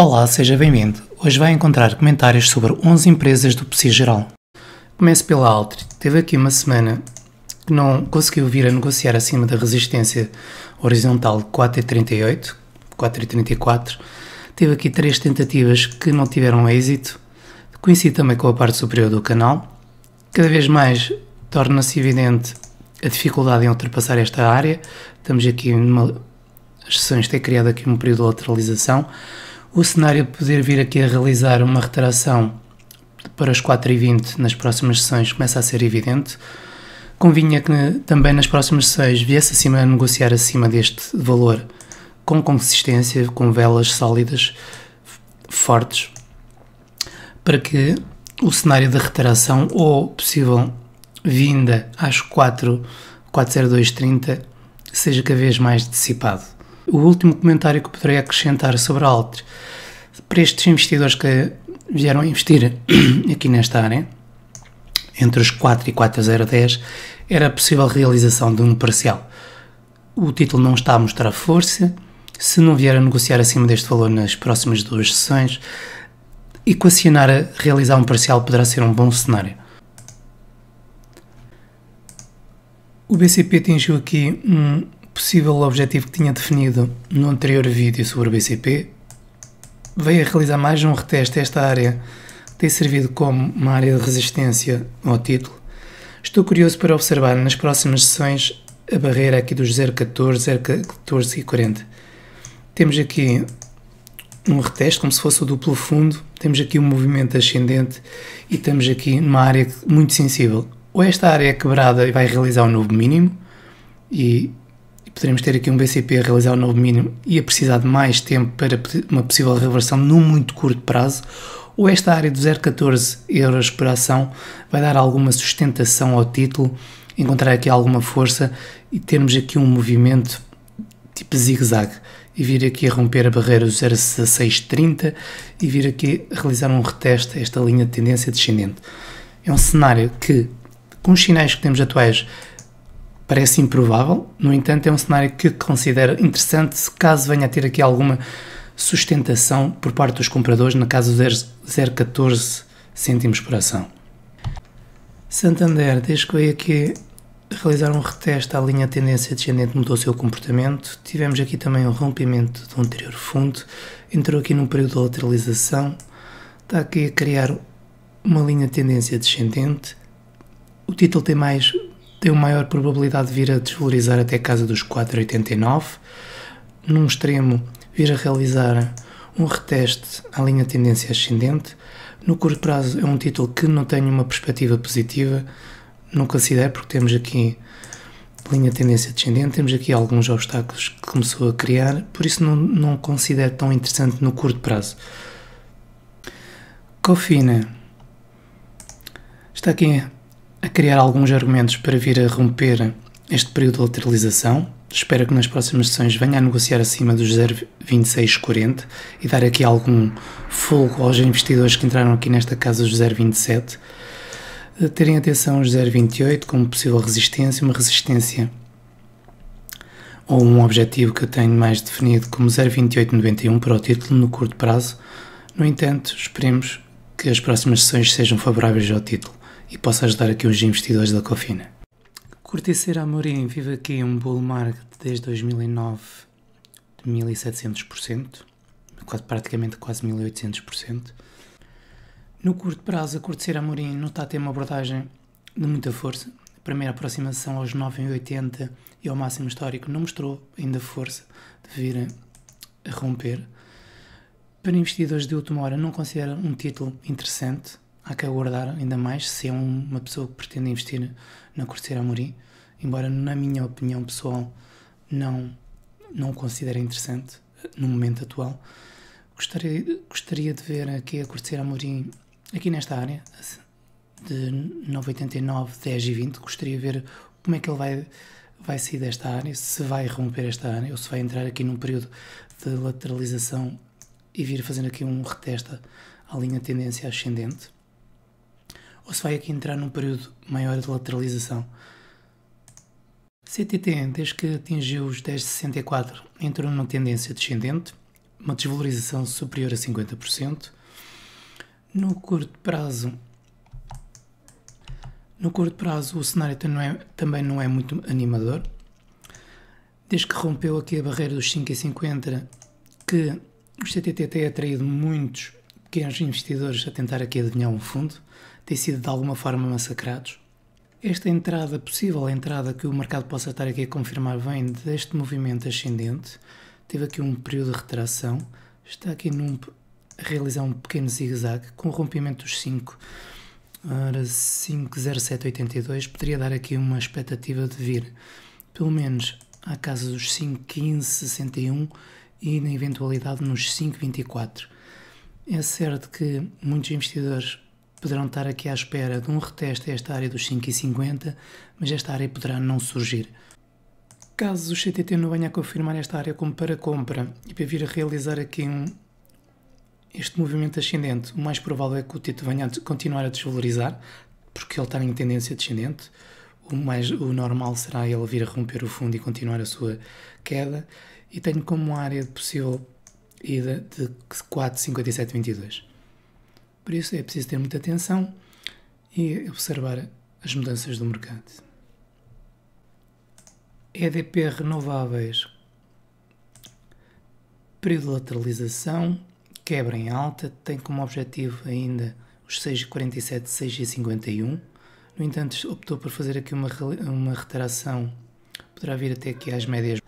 Olá, seja bem-vindo. Hoje vai encontrar comentários sobre 11 empresas do PSI Geral. Comece pela Altri. Teve aqui uma semana que não conseguiu vir a negociar acima da resistência horizontal 4,38, 4,34. Teve aqui três tentativas que não tiveram êxito. Coincide também com a parte superior do canal. Cada vez mais torna-se evidente a dificuldade em ultrapassar esta área. Estamos aqui numa... As sessões têm criado aqui um período de lateralização. O cenário de poder vir aqui a realizar uma retração para as 4 e 20 nas próximas sessões começa a ser evidente. Convinha que também nas próximas sessões viesse acima a negociar acima deste valor com consistência, com velas sólidas, fortes, para que o cenário de retração ou possível vinda às 4, 40230 seja cada vez mais dissipado o último comentário que poderei acrescentar sobre a Alter para estes investidores que vieram investir aqui nesta área, entre os 4 e 4,010, era a possível realização de um parcial. O título não está a mostrar força, se não vier a negociar acima deste valor nas próximas duas sessões, equacionar a realizar um parcial poderá ser um bom cenário. O BCP atingiu aqui um possível objetivo que tinha definido no anterior vídeo sobre o BCP, veio a realizar mais um reteste esta área que tem servido como uma área de resistência ao título. Estou curioso para observar nas próximas sessões a barreira aqui dos 0,14, 0,14 e 40. Temos aqui um reteste, como se fosse o duplo fundo, temos aqui um movimento ascendente e estamos aqui numa área muito sensível. Ou esta área é quebrada e vai realizar um novo mínimo, e poderemos ter aqui um BCP a realizar o novo mínimo e a precisar de mais tempo para uma possível reversão num muito curto prazo, ou esta área de 0,14 euros por ação vai dar alguma sustentação ao título, encontrar aqui alguma força e termos aqui um movimento tipo zigue-zague e vir aqui a romper a barreira dos 0,1630 e vir aqui a realizar um reteste a esta linha de tendência descendente. É um cenário que, com os sinais que temos atuais, Parece improvável, no entanto, é um cenário que considero interessante caso venha a ter aqui alguma sustentação por parte dos compradores, na casa 0,14 cêntimos por ação. Santander, desde que veio aqui realizar um reteste à linha tendência descendente, mudou o seu comportamento. Tivemos aqui também um rompimento do anterior fundo, entrou aqui num período de lateralização, está aqui a criar uma linha tendência descendente. O título tem mais tem maior probabilidade de vir a desvalorizar até casa dos 4,89. Num extremo, vir a realizar um reteste à linha de tendência ascendente. No curto prazo, é um título que não tem uma perspectiva positiva, não considero, porque temos aqui linha de tendência descendente, temos aqui alguns obstáculos que começou a criar, por isso não, não considero tão interessante no curto prazo. Cofina. Está aqui a criar alguns argumentos para vir a romper este período de lateralização. Espero que nas próximas sessões venha a negociar acima dos 0,2640 e dar aqui algum fogo aos investidores que entraram aqui nesta casa dos 0,27. Eh, terem atenção aos 0,28 como possível resistência, uma resistência ou um objetivo que eu tenho mais definido como 0,2891 para o título no curto prazo. No entanto, esperemos que as próximas sessões sejam favoráveis ao título e possa ajudar aqui os investidores da Cofina. Corticeira Amorim vive aqui um bull market desde 2009 de 1700%, quase, praticamente quase 1800%. No curto prazo, a Corticeira Amorim não está a ter uma abordagem de muita força. A primeira aproximação aos 9,80 e ao é máximo histórico não mostrou ainda força de vir a romper. Para investidores de última hora, não considera um título interessante há que aguardar ainda mais se é uma pessoa que pretende investir na Corteira Amorim, embora na minha opinião pessoal não, não o considere interessante eh, no momento atual. Gostaria, gostaria de ver aqui a Corteira Amorim, aqui nesta área, de 989, 10 e 20, gostaria de ver como é que ele vai, vai sair desta área, se vai romper esta área ou se vai entrar aqui num período de lateralização e vir fazendo aqui um retesta à linha tendência ascendente ou se vai aqui entrar num período maior de lateralização. CTTN, desde que atingiu os 10,64, entrou numa tendência descendente, uma desvalorização superior a 50%. No curto prazo, no curto prazo o cenário não é, também não é muito animador. Desde que rompeu aqui a barreira dos 5,50, que o CTT tem atraído muitos pequenos investidores a tentar aqui adivinhar um fundo têm sido de alguma forma massacrados. Esta entrada, possível entrada que o mercado possa estar aqui a confirmar, vem deste movimento ascendente. Teve aqui um período de retração, está aqui num, a realizar um pequeno zigue-zague com o rompimento dos 5. Ora, 50782 poderia dar aqui uma expectativa de vir pelo menos à casa dos 51561 e na eventualidade nos 524. É certo que muitos investidores poderão estar aqui à espera de um reteste a esta área dos 5,50, mas esta área poderá não surgir. Caso o CTT não venha a confirmar esta área como para compra e para vir a realizar aqui um, este movimento ascendente, o mais provável é que o título venha a continuar a desvalorizar, porque ele está em tendência descendente. O, mais, o normal será ele vir a romper o fundo e continuar a sua queda. E tenho como área de possível e de, de 4,5722. Por isso é preciso ter muita atenção e observar as mudanças do mercado. EDP renováveis. Período de lateralização, quebra em alta, tem como objetivo ainda os 6,47, 6,51. No entanto, optou por fazer aqui uma, uma retração, poderá vir até aqui às médias.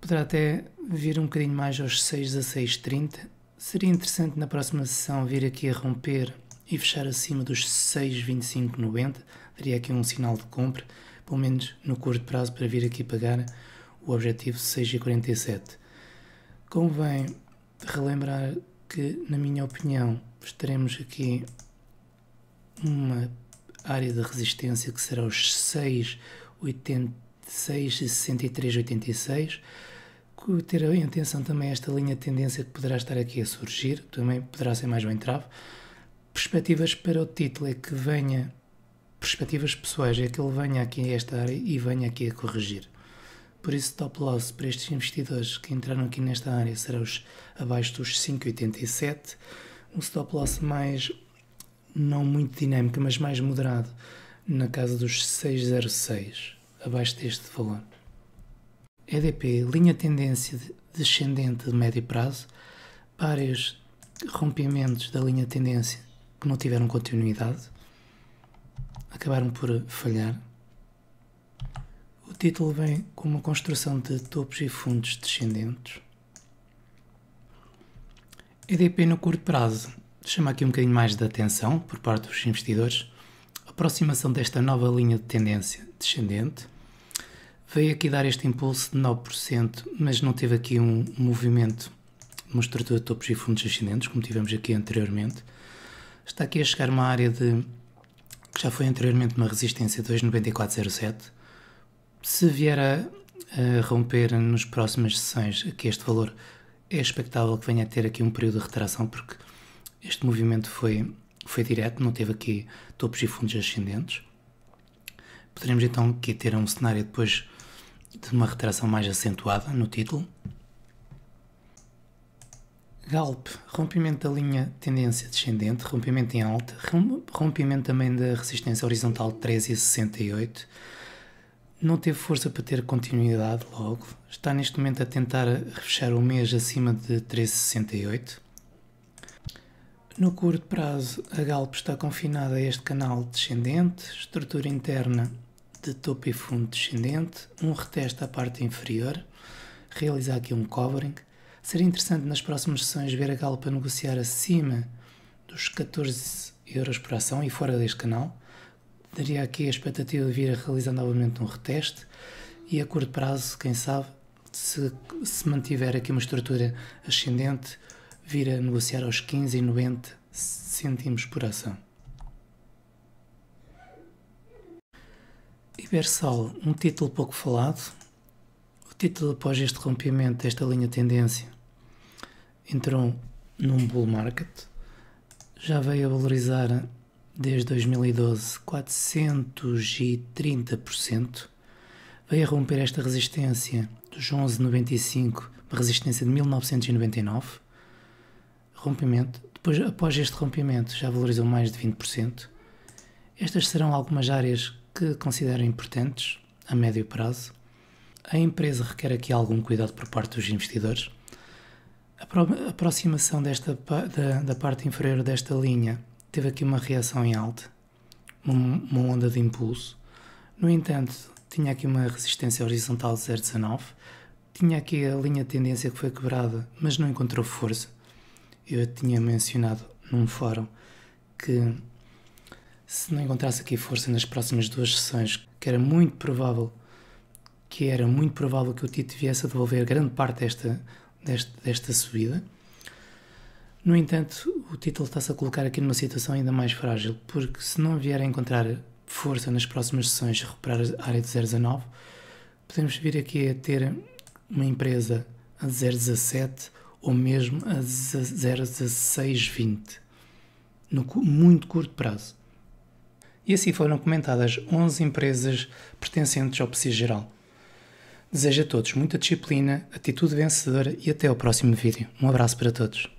Poderá até vir um bocadinho mais aos 6 a 6,30. Seria interessante na próxima sessão vir aqui a romper e fechar acima dos 6,25,90. Daria aqui um sinal de compra, pelo menos no curto prazo, para vir aqui pagar o objetivo 6,47. Convém relembrar que, na minha opinião, estaremos aqui uma área de resistência que será os 6,80 6,6386, que terão em atenção também esta linha de tendência que poderá estar aqui a surgir, também poderá ser mais um entrave. Perspectivas para o título é que venha, perspectivas pessoais é que ele venha aqui a esta área e venha aqui a corrigir. Por isso, top loss para estes investidores que entraram aqui nesta área será os, abaixo dos 5,87. Um stop loss mais, não muito dinâmico, mas mais moderado, na casa dos 6,06 abaixo deste valor. EDP, linha tendência descendente de médio prazo, vários rompimentos da linha tendência que não tiveram continuidade, acabaram por falhar. O título vem com uma construção de topos e fundos descendentes. EDP no curto prazo chama aqui um bocadinho mais de atenção por parte dos investidores aproximação desta nova linha de tendência descendente veio aqui dar este impulso de 9%, mas não teve aqui um movimento uma estrutura de topos e fundos ascendentes, como tivemos aqui anteriormente. Está aqui a chegar uma área de que já foi anteriormente uma resistência 2,9407. Se vier a, a romper nos próximas sessões aqui este valor, é expectável que venha a ter aqui um período de retração, porque este movimento foi foi direto, não teve aqui topos e fundos ascendentes. Poderemos então aqui ter um cenário depois de uma retração mais acentuada no título. Galp, rompimento da linha tendência descendente, rompimento em alta, rompimento também da resistência horizontal 13,68. Não teve força para ter continuidade logo. Está neste momento a tentar fechar o mês acima de 13,68. No curto prazo, a Galp está confinada a este canal descendente, estrutura interna de topo e fundo descendente, um reteste à parte inferior, realizar aqui um covering. Seria interessante nas próximas sessões ver a Galp a negociar acima dos 14 euros por ação e fora deste canal. Daria aqui a expectativa de vir a realizar novamente um reteste e a curto prazo, quem sabe, se, se mantiver aqui uma estrutura ascendente, vir a negociar aos 15,90 cêntimos por ação. Ibersal, um título pouco falado. O título após este rompimento desta linha de tendência entrou num bull market. Já veio a valorizar desde 2012 430%. Veio a romper esta resistência dos 11,95, uma resistência de 1999 rompimento. Depois, após este rompimento, já valorizou mais de 20%. Estas serão algumas áreas que considero importantes a médio prazo. A empresa requer aqui algum cuidado por parte dos investidores. A aproximação desta, da, da parte inferior desta linha teve aqui uma reação em alta, uma onda de impulso. No entanto, tinha aqui uma resistência horizontal de 0,19, tinha aqui a linha de tendência que foi quebrada, mas não encontrou força eu tinha mencionado num fórum que se não encontrasse aqui força nas próximas duas sessões, que era muito provável que era muito provável que o Tito viesse a devolver grande parte desta, desta, desta subida. No entanto, o título está-se a colocar aqui numa situação ainda mais frágil, porque se não vier a encontrar força nas próximas sessões recuperar a área de 0,19, podemos vir aqui a ter uma empresa a 0,17 ou mesmo a 01620, no muito curto prazo. E assim foram comentadas 11 empresas pertencentes ao PSI Geral. Desejo a todos muita disciplina, atitude vencedora e até ao próximo vídeo. Um abraço para todos.